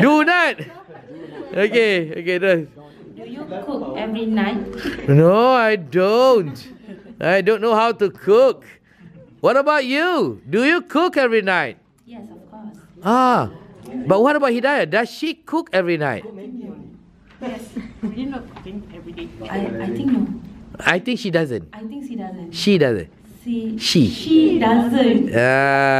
Do not. Okay, okay, done. Do you cook every night? No, I don't. I don't know how to cook. What about you? Do you cook every night? Yes, of course. Ah, but what about Hidayah? Does she cook every night? Yes, we're not cooking every day. I, I think no. I think she doesn't. I think she doesn't. She doesn't. She. She, she doesn't. Uh,